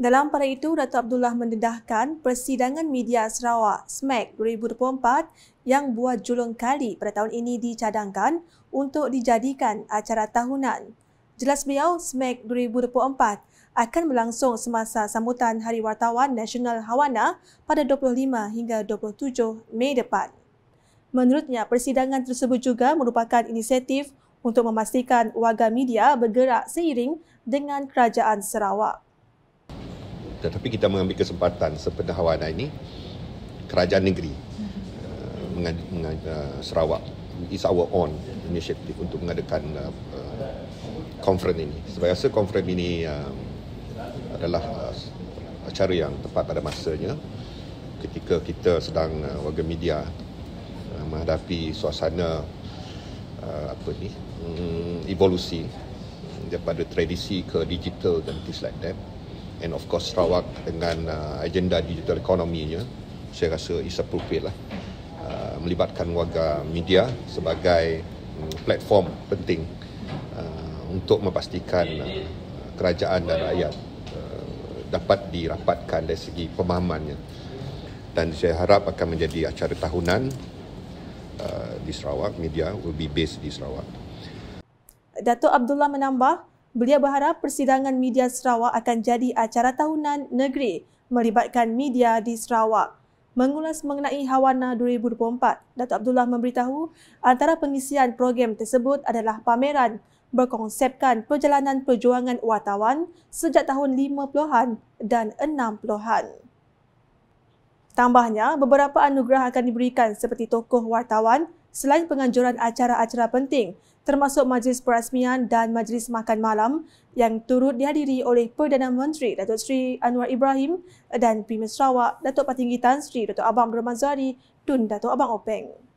Dalam pada itu, Dato' Abdullah mendedahkan Persidangan Media Sarawak SMAC 2024 yang buat julung kali pada tahun ini dicadangkan untuk dijadikan acara tahunan. Jelas beliau, SMAC 2024 akan berlangsung semasa sambutan Hari Wartawan Nasional Hawana pada 25 hingga 27 Mei depan. Menurutnya, persidangan tersebut juga merupakan inisiatif untuk memastikan warga media bergerak seiring dengan kerajaan Sarawak tetapi kita mengambil kesempatan sepenuhawana ini kerajaan negeri uh, mengad, mengad, uh, Sarawak it's our own initiative untuk mengadakan konferen uh, ini sebab rasa konferen ini um, adalah acara yang tepat pada masanya ketika kita sedang uh, warga media menghadapi suasana apa ni mm, evolusi daripada tradisi ke digital dan things like that and of course Sarawak dengan uh, agenda digital ekonominya, saya rasa is appropriate lah uh, melibatkan warga media sebagai um, platform penting uh, untuk memastikan uh, kerajaan dan rakyat uh, dapat dirapatkan dari segi pemahamannya dan saya harap akan menjadi acara tahunan uh, di Sarawak media will be based di Sarawak Datuk Abdullah menambah Beliau berharap persidangan media Sarawak akan jadi acara tahunan negeri melibatkan media di Sarawak. Mengulas mengenai Hawana 2024, Datuk Abdullah memberitahu antara pengisian program tersebut adalah pameran berkonsepkan perjalanan perjuangan wartawan sejak tahun 50-an dan 60-an. Tambahnya, beberapa anugerah akan diberikan seperti tokoh wartawan selain penganjuran acara-acara penting termasuk majlis perasmian dan majlis makan malam yang turut dihadiri oleh Perdana Menteri Datuk Seri Anwar Ibrahim dan Premier Sarawak Datuk Patinggi Tan Sri Datuk Abang Dermazari Tun Datuk Abang Openg.